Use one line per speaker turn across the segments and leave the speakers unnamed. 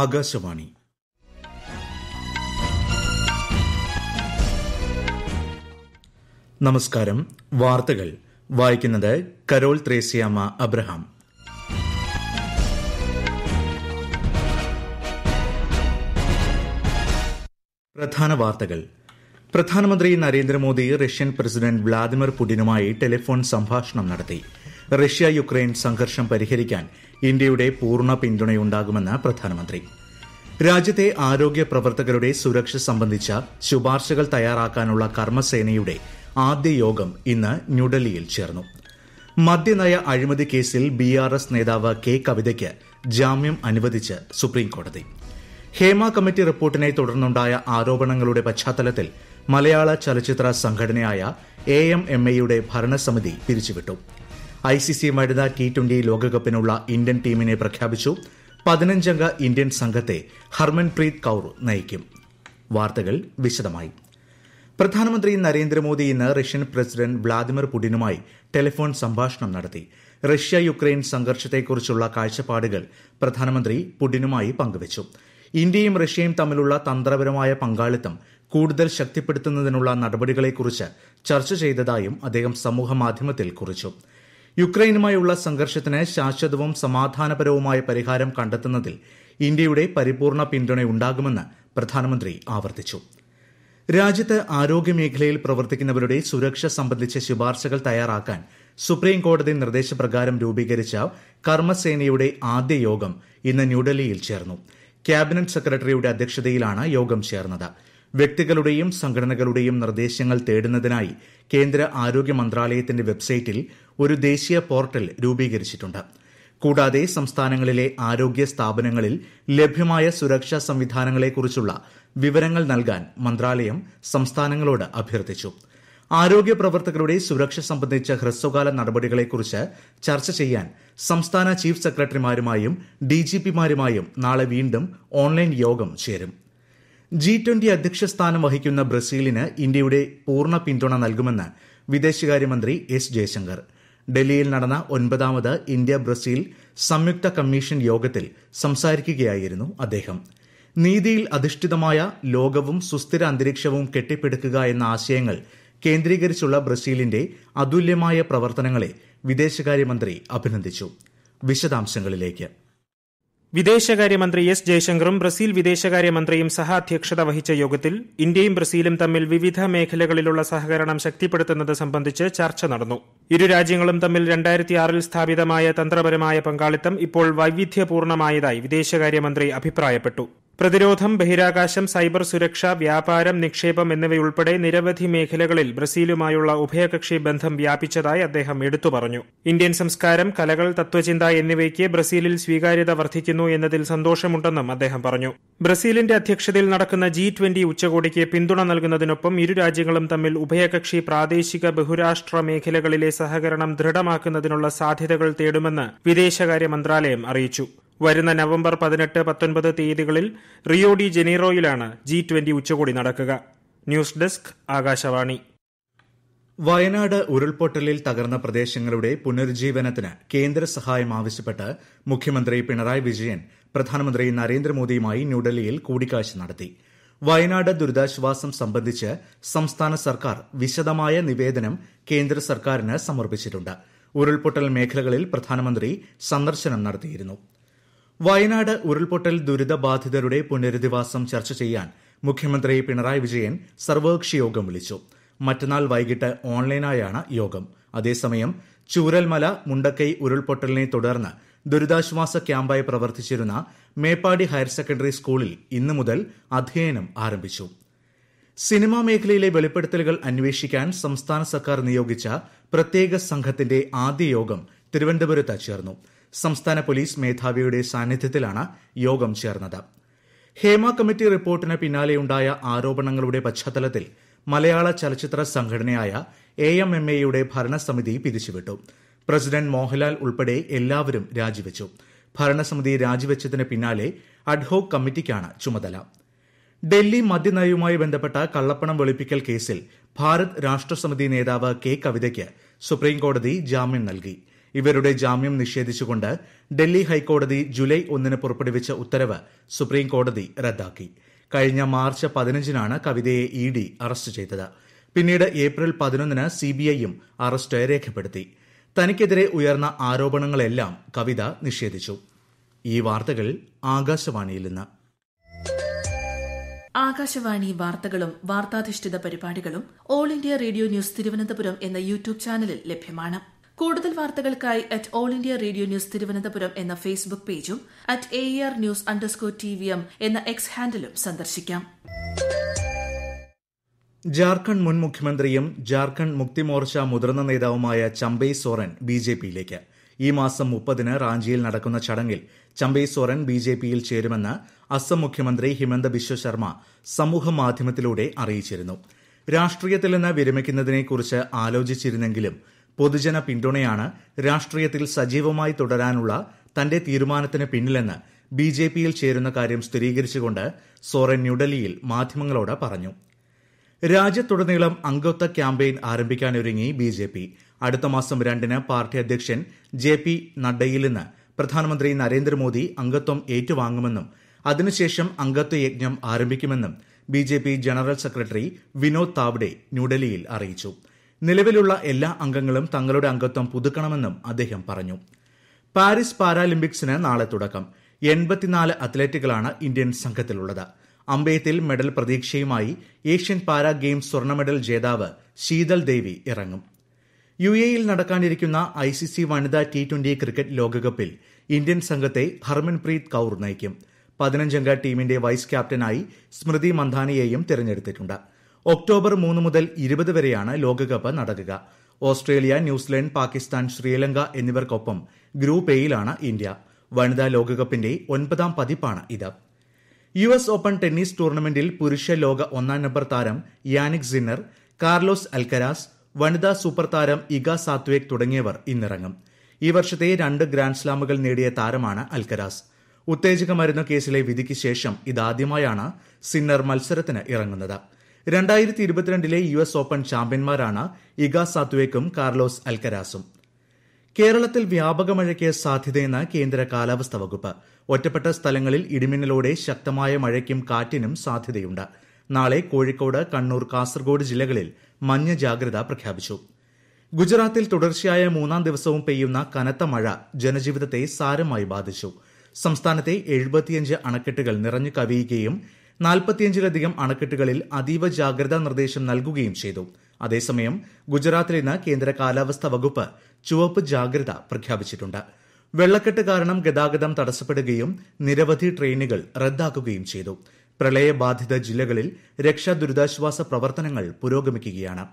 ആകാശവാണി നമസ്കാരം വാർത്തകൾ വായിക്കുന്നത് കരോൾ ത്രേസ്യാമ അബ്രഹാം പ്രധാന വാർത്തകൾ പ്രധാനമന്ത്രി Narendra Modi Russian president Vladimir പുടിനുമായി telephone സംഭാഷണം നടത്തി റഷ്യ യുക്രൈൻ സംഘർഷം പരിഹരിക്കാൻ ഇന്ത്യയുടെ പൂർണ്ണ പിന്തുണയുണ്ടാകുമെന്ന് പ്രധാനമന്ത്രി രാജ്യത്തെ ആരോഗ്യ പ്രവർത്തകരുടെ സുരക്ഷ സംബന്ധിച്ച ശുപാർശകൾ തയ്യാറാക്കാനുള്ള കർമ്മസേനയുടെ ആദ്യ യോഗം ഇന്ന് ന്യൂഡൽഹിയിൽ ചേർന്നു മദ്യനയ അഴിമതി കേസിൽ ബി ആർ എസ് നേതാവ് കെ കവിതയ്ക്ക് ജാമ്യം അനുവദിച്ച് സുപ്രീംകോടതി ഹേമ കമ്മിറ്റി റിപ്പോർട്ടിനെ തുടർന്നുണ്ടായ ആരോപണങ്ങളുടെ പശ്ചാത്തലത്തിൽ മലയാള ചലച്ചിത്ര സംഘടനയായ എ എം എം എയുടെ ഭരണസമിതി പിരിച്ചുവിട്ടു ഐ സി സി വനിതാ ടി ട്വന്റി ലോകകപ്പിനുള്ള ഇന്ത്യൻ ടീമിനെ പ്രഖ്യാപിച്ചു പതിനഞ്ചംഗ ഇന്ത്യൻ സംഘത്തെ ഹർമൻപ്രീത് കൌർ നയിക്കും വാർത്തകൾ വിശദമായി പ്രധാനമന്ത്രി നരേന്ദ്രമോദി ഇന്ന് റഷ്യൻ പ്രസിഡന്റ് വ്ളാദിമിർ പുടിനുമായി ടെലിഫോൺ സംഭാഷണം നടത്തി റഷ്യ യുക്രൈൻ സംഘർഷത്തെക്കുറിച്ചുള്ള കാഴ്ചപ്പാടുകൾ പ്രധാനമന്ത്രി പുടിനുമായി പങ്കുവച്ചു ഇന്ത്യയും റഷ്യയും തമ്മിലുള്ള തന്ത്രപരമായ പങ്കാളിത്തം കൂടുതൽ ശക്തിപ്പെടുത്തുന്നതിനുള്ള നടപടികളെക്കുറിച്ച് ചർച്ച ചെയ്തതായും അദ്ദേഹം സമൂഹമാധ്യമത്തിൽ കുറിച്ചു യുക്രൈനുമായുള്ള സംഘർഷത്തിന് ശാശ്വതവും സമാധാനപരവുമായ പരിഹാരം കണ്ടെത്തുന്നതിൽ ഇന്ത്യയുടെ പരിപൂർണ പിന്തുണയുണ്ടാകുമെന്ന് പ്രധാനമന്ത്രി ആവർത്തിച്ചു രാജ്യത്ത് ആരോഗ്യമേഖലയിൽ പ്രവർത്തിക്കുന്നവരുടെ സുരക്ഷ സംബന്ധിച്ച ശുപാർശകൾ തയ്യാറാക്കാൻ സുപ്രീംകോടതി നിർദ്ദേശപ്രകാരം രൂപീകരിച്ച കർമ്മസേനയുടെ ആദ്യ യോഗം ഇന്ന് ന്യൂഡൽഹിയിൽ ചേർന്നു ക്യാബിനറ്റ് സെക്രട്ടറിയുടെ അധ്യക്ഷതയിലാണ് യോഗം ചേർന്നത് വ്യക്തികളുടെയും സംഘടനകളുടെയും നിർദ്ദേശങ്ങൾ തേടുന്നതിനായി കേന്ദ്ര ആരോഗ്യ മന്ത്രാലയത്തിന്റെ വെബ്സൈറ്റിൽ ഒരു ദേശീയ പോർട്ടൽ രൂപീകരിച്ചിട്ടുണ്ട് കൂടാതെ സംസ്ഥാനങ്ങളിലെ ആരോഗ്യ സ്ഥാപനങ്ങളിൽ ലഭ്യമായ സുരക്ഷാ സംവിധാനങ്ങളെക്കുറിച്ചുള്ള വിവരങ്ങൾ നൽകാൻ മന്ത്രാലയം സംസ്ഥാനങ്ങളോട് അഭ്യർത്ഥിച്ചു ആരോഗ്യ പ്രവർത്തകരുടെ സുരക്ഷ സംബന്ധിച്ച ഹ്രസ്വകാല നടപടികളെക്കുറിച്ച് ചർച്ച ചെയ്യാൻ സംസ്ഥാന ചീഫ് സെക്രട്ടറിമാരുമായും ഡിജിപിമാരുമായും നാളെ വീണ്ടും ഓൺലൈൻ യോഗം ചേരും ജി ട്വന്റി അധ്യക്ഷ സ്ഥാനം വഹിക്കുന്ന ബ്രസീലിന് ഇന്ത്യയുടെ പൂർണ്ണ പിന്തുണ നൽകുമെന്ന് വിദേശകാര്യമന്ത്രി എസ് ജയശങ്കർ ഡൽഹിയിൽ നടന്ന ഒൻപതാമത് ഇന്ത്യ ബ്രസീൽ സംയുക്ത കമ്മീഷൻ യോഗത്തിൽ സംസാരിക്കുകയായിരുന്നു അദ്ദേഹം നീതിയിൽ അധിഷ്ഠിതമായ ലോകവും സുസ്ഥിര അന്തരീക്ഷവും കെട്ടിപ്പടുക്കുക എന്ന ആശയങ്ങൾ കേന്ദ്രീകരിച്ചുള്ള ബ്രസീലിന്റെ അതുല്യമായ പ്രവർത്തനങ്ങളെ വിദേശകാര്യമന്ത്രി അഭിനന്ദിച്ചു വിശദാംശങ്ങളിലേക്ക് വിദേശകാര്യമന്ത്രി എസ് ജയശങ്കറും ബ്രസീൽ വിദേശകാര്യമന്ത്രിയും അധ്യക്ഷത വഹിച്ച യോഗത്തിൽ ഇന്ത്യയും ബ്രസീലും തമ്മിൽ വിവിധ മേഖലകളിലുള്ള സഹകരണം ശക്തിപ്പെടുത്തുന്നത് സംബന്ധിച്ച് ചർച്ച നടന്നു ഇരു രാജ്യങ്ങളും തമ്മിൽ രണ്ടായിരത്തിയാറിൽ സ്ഥാപിതമായ തന്ത്രപരമായ പങ്കാളിത്തം ഇപ്പോൾ വൈവിധ്യപൂർണ്ണമായതായി വിദേശകാര്യമന്ത്രി അഭിപ്രായപ്പെട്ടു പ്രതിരോധം ബഹിരാകാശം സൈബർ സുരക്ഷ വ്യാപാരം നിക്ഷേപം എന്നിവയുൾപ്പെടെ നിരവധി മേഖലകളിൽ ബ്രസീലുമായുള്ള ഉഭയകക്ഷി ബന്ധം വ്യാപിച്ചതായി അദ്ദേഹം എടുത്തു പറഞ്ഞു ഇന്ത്യൻ സംസ്കാരം കലകൾ തത്വചിന്ത എന്നിവയ്ക്ക് ബ്രസീലിൽ സ്വീകാര്യത വർദ്ധിക്കുന്നു എന്നതിൽ സന്തോഷമുണ്ടെന്നും അദ്ദേഹം പറഞ്ഞു ബ്രസീലിന്റെ അധ്യക്ഷതയിൽ നടക്കുന്ന ജി ട്വന്റി ഉച്ചകോടിക്ക് പിന്തുണ നൽകുന്നതിനൊപ്പം ഇരു രാജ്യങ്ങളും തമ്മിൽ ഉഭയകക്ഷി പ്രാദേശിക ബഹുരാഷ്ട്ര മേഖലകളിലെ സഹകരണം ദൃഢമാക്കുന്നതിനുള്ള സാധ്യതകൾ തേടുമെന്ന് വിദേശകാര്യ മന്ത്രാലയം അറിയിച്ചു വരുന്ന നവംബർ പതിനെട്ട് പത്തൊൻപത് തീയതികളിൽ റിയോ ഡി ജനീറോയിലാണ് ജി ട്വന്റി ഉച്ചകോടി നടക്കുക ന്യൂസ് ഡെസ്ക് ആകാശവാണി വയനാട് ഉരുൾപൊട്ടലിൽ തകർന്ന പ്രദേശങ്ങളുടെ പുനരുജ്ജീവനത്തിന് കേന്ദ്ര സഹായം ആവശ്യപ്പെട്ട് മുഖ്യമന്ത്രി പിണറായി വിജയൻ പ്രധാനമന്ത്രി നരേന്ദ്രമോദിയുമായി ന്യൂഡൽഹിയിൽ കൂടിക്കാഴ്ച നടത്തി വയനാട് ദുരിതാശ്വാസം സംബന്ധിച്ച് സംസ്ഥാന സർക്കാർ വിശദമായ നിവേദനം കേന്ദ്ര സർക്കാരിന് സമർപ്പിച്ചിട്ടുണ്ട് ഉരുൾപൊട്ടൽ മേഖലകളിൽ പ്രധാനമന്ത്രി സന്ദർശനം നടത്തിയിരുന്നു വയനാട് ഉരുൾപൊട്ടൽ ദുരിതബാധിതരുടെ പുനരധിവാസം ചർച്ച ചെയ്യാൻ മുഖ്യമന്ത്രി പിണറായി വിജയൻ സർവ്വകക്ഷി യോഗം വിളിച്ചു മറ്റന്നാൾ വൈകിട്ട് ഓൺലൈനായാണ് യോഗം അതേസമയം ചൂരൽമല മുണ്ടക്കൈ ഉരുൾപൊട്ടലിനെ തുടർന്ന് ദുരിതാശ്വാസ ക്യാമ്പായി പ്രവർത്തിച്ചിരുന്ന മേപ്പാടി ഹയർ സെക്കൻഡറി സ്കൂളിൽ ഇന്ന് മുതൽ അധ്യയനം ആരംഭിച്ചു സിനിമാ മേഖലയിലെ വെളിപ്പെടുത്തലുകൾ അന്വേഷിക്കാൻ സംസ്ഥാന സർക്കാർ നിയോഗിച്ച പ്രത്യേക സംഘത്തിന്റെ ആദ്യ യോഗം തിരുവനന്തപുരത്ത് ചേർന്നു സംസ്ഥാന പോലീസ് മേധാവിയുടെ സാന്നിധ്യത്തിലാണ് യോഗം ചേർന്നത് ഹേമ കമ്മിറ്റി റിപ്പോർട്ടിന് പിന്നാലെയുണ്ടായ ആരോപണങ്ങളുടെ പശ്ചാത്തലത്തിൽ മലയാള ചലച്ചിത്ര സംഘടനയായ എ എം എം എയുടെ ഭരണസമിതി പിരിച്ചുവിട്ടു പ്രസിഡന്റ് മോഹൻലാൽ ഉൾപ്പെടെ എല്ലാവരും രാജിവെച്ചു ഭരണസമിതി രാജിവെച്ചതിന് പിന്നാലെ അഡ്ഹോക് കമ്മിറ്റിക്കാണ് ചുമതല ഡൽഹി മദ്യനയവുമായി ബന്ധപ്പെട്ട കള്ളപ്പണം വെളുപ്പിക്കൽ കേസിൽ ഭാരത് രാഷ്ട്രസമിതി നേതാവ് കെ കവിതയ്ക്ക് സുപ്രീംകോടതി ജാമ്യം നൽകി ഇവരുടെ ജാമ്യം നിഷേധിച്ചുകൊണ്ട് ഡൽഹി ഹൈക്കോടതി ജൂലൈ ഒന്നിന് പുറപ്പെടുവിച്ച ഉത്തരവ് സുപ്രീം കോടതി റദ്ദാക്കി കഴിഞ്ഞ മാർച്ച് പതിനഞ്ചിനാണ് കവിതയെ ഇ ഡി അറസ്റ്റ് ചെയ്തത് പിന്നീട് ഏപ്രിൽ പതിനൊന്നിന് സിബിഐയും അറസ്റ്റ് രേഖപ്പെടുത്തി തനിക്കെതിരെ ഉയർന്ന ആരോപണങ്ങളെല്ലാം കവിത നിഷേധിച്ചു ഈ വാർത്തകൾ ആകാശവാണിയിൽ നിന്ന് ആകാശവാണി വാർത്തകളും വാർത്താധിഷ്ഠിത പരിപാടികളും All India Radio News Thiruvananthapuram എന്ന യൂട്യൂബ് ചാനലിൽ ലഭ്യമാണ് കൂടുതൽ വാർത്തകൾക്കായി at All India Radio News Thiruvananthapuram എന്ന ഫേസ്ബുക്ക് പേജും at A R news underscore T V M എന്ന എക്സ് ഹാൻഡിലും സന്ദർശിക്കാം ജാർഖണ്ഡ് മുൻ മുഖ്യമന്ത്രിയും ജാർഖണ്ഡ് മുക്തിമോർച്ച മുതിർന്ന നേതാവുമായ ചമ്പൈ സോറൻ ബി ജെ പിയിലേക്ക് ഈ മാസം മുപ്പതിന് റാഞ്ചിയിൽ നടക്കുന്ന ചടങ്ങിൽ ചമ്പൈ സോറൻ ബി ജെ പിയിൽ ചേരുമെന്ന് അസം മുഖ്യമന്ത്രി ഹിമന്ത ബിശ്വ ശർമ്മ സമൂഹമാധ്യമത്തിലൂടെ അറിയിച്ചിരുന്നു രാഷ്ട്രീയത്തിൽ നിന്ന് വിരമിക്കുന്നതിനെക്കുറിച്ച് ആലോചിച്ചിരുന്നെങ്കിലും പൊതുജന പിന്തുണയാണ് രാഷ്ട്രീയത്തിൽ സജീവമായി തുടരാനുള്ള തന്റെ തീരുമാനത്തിന് പിന്നിലെന്ന് ബിജെപിയിൽ ചേരുന്ന കാര്യം സ്ഥിരീകരിച്ചുകൊണ്ട് സോറൻ ന്യൂഡൽഹിയിൽ മാധ്യമങ്ങളോട് പറഞ്ഞു രാജ്യത്തുടനീളം അംഗത്വ ക്യാമ്പയിൻ ആരംഭിക്കാനൊരുങ്ങി ബി ജെ പി അടുത്ത മാസം രണ്ടിന് പാർട്ടി അധ്യക്ഷൻ ജെ പി നഡ്ഡയിൽ നിന്ന് പ്രധാനമന്ത്രി നരേന്ദ്രമോദി അംഗത്വം ഏറ്റുവാങ്ങുമെന്നും അതിനുശേഷം അംഗത്വ യജ്ഞം ആരംഭിക്കുമെന്നും B J P general secretary Vinod Tawde ന്യൂഡൽഹിയിൽ അറിയിച്ചു നിലവിലുള്ള എല്ലാ അംഗങ്ങളും തങ്ങളുടെ അംഗത്വം പുതുക്കണമെന്നും അദ്ദേഹം പറഞ്ഞു പാരീസ് പാരാലിമ്പിക്സിന് നാളെ തുടക്കം എൺപത്തിനാല് അത്ലറ്റുകളാണ് ഇന്ത്യൻ സംഘത്തിലുള്ളത് അമ്പയത്തിൽ മെഡൽ പ്രതീക്ഷയുമായി ഏഷ്യൻ പാരാ ഗെയിംസ് സ്വർണ്ണ മെഡൽ ജേതാവ് ശീതൽ ദേവി ഇറങ്ങും യു എയിൽ നടക്കാനിരിക്കുന്ന ഐ സി സി വനിതാ ടി ട്വന്റി ക്രിക്കറ്റ് ലോകകപ്പിൽ ഇന്ത്യൻ സംഘത്തെ ഹർമൻപ്രീത് കൌർ നയിക്കും പതിനഞ്ചംഗ ടീമിന്റെ വൈസ് ക്യാപ്റ്റനായി സ്മൃതി മന്ധാനിയെയും തിരഞ്ഞെടുത്തിട്ടുണ്ട് ഒക്ടോബർ മൂന്ന് മുതൽ ഇരുപത് വരെയാണ് ലോകകപ്പ് നടക്കുക ഓസ്ട്രേലിയ ന്യൂസിലൻഡ് പാകിസ്ഥാൻ ശ്രീലങ്ക എന്നിവർക്കൊപ്പം ഗ്രൂപ്പ് എയിലാണ് ഇന്ത്യ വനിതാ ലോകകപ്പിന്റെ ഒൻപതാം പതിപ്പാണ് ഇത് യു എസ് ഓപ്പൺ ടെന്നീസ് ടൂർണമെന്റിൽ പുരുഷ ലോക ഒന്നാം നമ്പർ താരം യാനിക് സിന്നർ കാർലോസ് അൽക്കരാസ് വനിതാ സൂപ്പർ താരം ഇഗ സാത്വേക് തുടങ്ങിയവർ ഇന്നിറങ്ങും ഈ വർഷത്തെ രണ്ട് ഗ്രാൻഡ് സ്ലാമുകൾ നേടിയ താരമാണ് അൽക്കരാസ് ഉത്തേജക മരുന്ന് കേസിലെ വിധിക്ക് ശേഷം ഇതാദ്യമായാണ് സിന്നർ മത്സരത്തിന് ഇറങ്ങുന്നത് രണ്ടായിരത്തി ഇരുപത്തിരണ്ടിലെ യു എസ് ഓപ്പൺ ചാമ്പ്യന്മാരാണ് ഇഗ സാത്വേക്കും കാർലോസ് അൽക്കരാസും കേരളത്തിൽ വ്യാപക മഴയ്ക്ക് സാധ്യതയെന്ന് കേന്ദ്ര കാലാവസ്ഥാ വകുപ്പ് ഒറ്റപ്പെട്ട സ്ഥലങ്ങളിൽ ഇടിമിന്നലോടെ ശക്തമായ മഴയ്ക്കും കാറ്റിനും സാധ്യതയുണ്ട് നാളെ കോഴിക്കോട് കണ്ണൂർ കാസർഗോഡ് ജില്ലകളിൽ മഞ്ഞ ജാഗ്രത പ്രഖ്യാപിച്ചു ഗുജറാത്തിൽ തുടർച്ചയായ മൂന്നാം ദിവസവും പെയ്യുന്ന കനത്ത മഴ ജനജീവിതത്തെ സാരമായി ബാധിച്ചു സംസ്ഥാനത്തെ എഴുപത്തിയഞ്ച് അണക്കെട്ടുകൾ നിറഞ്ഞു കവിയുകയും നാൽപ്പത്തിയഞ്ചിലധികം അണക്കെട്ടുകളിൽ അതീവ ജാഗ്രതാ നിർദ്ദേശം നൽകുകയും ചെയ്തു അതേസമയം ഗുജറാത്തിൽ ഇന്ന് കേന്ദ്ര കാലാവസ്ഥാ വകുപ്പ് ചുവപ്പ് ജാഗ്രത പ്രഖ്യാപിച്ചിട്ടുണ്ട് വെള്ളക്കെട്ട് കാരണം ഗതാഗതം തടസ്സപ്പെടുകയും നിരവധി ട്രെയിനുകൾ റദ്ദാക്കുകയും ചെയ്തു പ്രളയബാധിത ജില്ലകളിൽ രക്ഷാ ദുരിതാശ്വാസ പ്രവർത്തനങ്ങൾ പുരോഗമിക്കുകയാണ്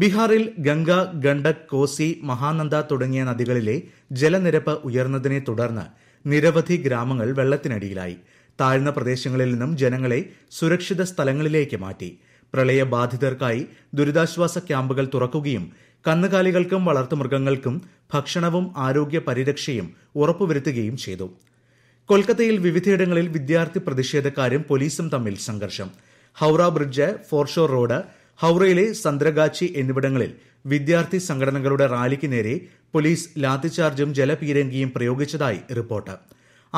ബീഹാറിൽ ഗംഗ ഗണ്ഡക് കോസി മഹാനന്ദ തുടങ്ങിയ നദികളിലെ ജലനിരപ്പ് ഉയർന്നതിനെ തുടർന്ന് നിരവധി ഗ്രാമങ്ങൾ വെള്ളത്തിനടിയിലായി താഴ്ന്ന പ്രദേശങ്ങളിൽ നിന്നും ജനങ്ങളെ സുരക്ഷിത സ്ഥലങ്ങളിലേക്ക് മാറ്റി പ്രളയബാധിതർക്കായി ദുരിതാശ്വാസ ക്യാമ്പുകൾ തുറക്കുകയും കന്നുകാലികൾക്കും വളർത്തുമൃഗങ്ങൾക്കും ഭക്ഷണവും ആരോഗ്യ പരിരക്ഷയും ഉറപ്പുവരുത്തുകയും ചെയ്തു കൊൽക്കത്തയിൽ വിവിധയിടങ്ങളിൽ വിദ്യാർത്ഥി പ്രതിഷേധക്കാരും പോലീസും തമ്മിൽ സംഘർഷം ഹൌറ ബ്രിഡ്ജ് ഫോർഷോർ റോഡ് ഹൌറയിലെ സന്ദ്രഗാച്ചി എന്നിവിടങ്ങളിൽ വിദ്യാർത്ഥി സംഘടനകളുടെ റാലിക്ക് നേരെ police ലാത്തിചാർജും ജലപീരങ്കിയും പ്രയോഗിച്ചതായി report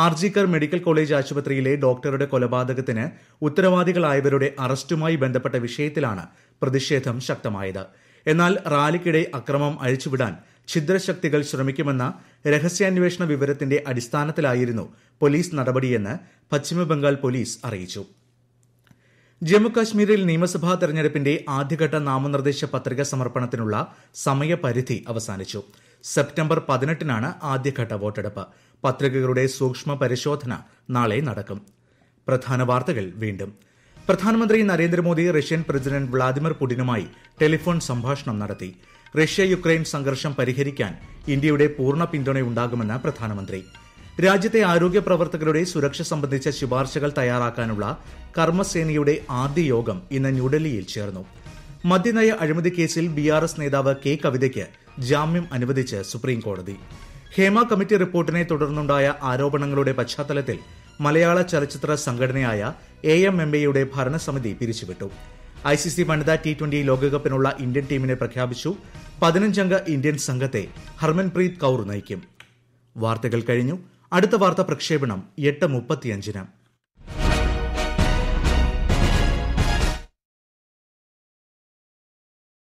RG Kar medical college ആശുപത്രിയിലെ ഡോക്ടറുടെ കൊലപാതകത്തിന് ഉത്തരവാദികളായവരുടെ അറസ്റ്റുമായി ബന്ധപ്പെട്ട വിഷയത്തിലാണ് പ്രതിഷേധം ശക്തമായത് എന്നാൽ റാലിക്കിടെ അക്രമം അഴിച്ചുവിടാൻ ഛിദ്രശക്തികൾ ശ്രമിക്കുമെന്ന രഹസ്യാന്വേഷണ വിവരത്തിന്റെ അടിസ്ഥാനത്തിലായിരുന്നു പോലീസ് നടപടിയെന്ന് പശ്ചിമബംഗാൾ പോലീസ് അറിയിച്ചു ജമ്മുകാശ്മീരിൽ നിയമസഭാ തെരഞ്ഞെടുപ്പിന്റെ ആദ്യഘട്ട നാമനിർദ്ദേശ പത്രിക സമർപ്പണത്തിനുള്ള സമയപരിധി അവസാനിച്ചു സെപ്റ്റംബർ പതിനെട്ടിനാണ് ആദ്യഘട്ട വോട്ടെടുപ്പ് പത്രികകളുടെ സൂക്ഷ്മ പരിശോധന നാളെ നടക്കും പ്രധാന വാർത്തകൾ വീണ്ടും പ്രധാനമന്ത്രി Narendra Modi Russian president Vladimir പുടിനുമായി telephone സംഭാഷണം നടത്തി റഷ്യ യുക്രൈൻ സംഘർഷം പരിഹരിക്കാൻ ഇന്ത്യയുടെ പൂർണ്ണ പിന്തുണയുണ്ടാകുമെന്ന് പ്രധാനമന്ത്രി രാജ്യത്തെ ആരോഗ്യ പ്രവർത്തകരുടെ സുരക്ഷ സംബന്ധിച്ച ശുപാർശകൾ തയ്യാറാക്കാനുള്ള കർമ്മസേനയുടെ ആദ്യ യോഗം ഇന്ന് ന്യൂഡൽഹിയിൽ ചേർന്നു മദ്യനയ അഴിമതി കേസിൽ ബി നേതാവ് കെ കവിതയ്ക്ക് ജാമ്യം അനുവദിച്ച് സുപ്രീംകോടതി ഹേമ കമ്മിറ്റി റിപ്പോർട്ടിനെ തുടർന്നുണ്ടായ ആരോപണങ്ങളുടെ പശ്ചാത്തലത്തിൽ മലയാള ചലച്ചിത്ര സംഘടനയായ എ എം എം എയുടെ ഭരണസമിതി പിരിച്ചുവിട്ടു ഐ സി സി വനിതാ ടി ട്വന്റി ലോകകപ്പിനുള്ള ഇന്ത്യൻ ടീമിനെ പ്രഖ്യാപിച്ചു പതിനഞ്ചംഗ ഇന്ത്യൻ സംഘത്തെ ഹർമൻപ്രീത് കൌർ നയിക്കും വാർത്തകൾ കഴിഞ്ഞു അടുത്ത വാർത്ത പ്രക്ഷേപണം എട്ട് മുപ്പത്തിയഞ്ചിന്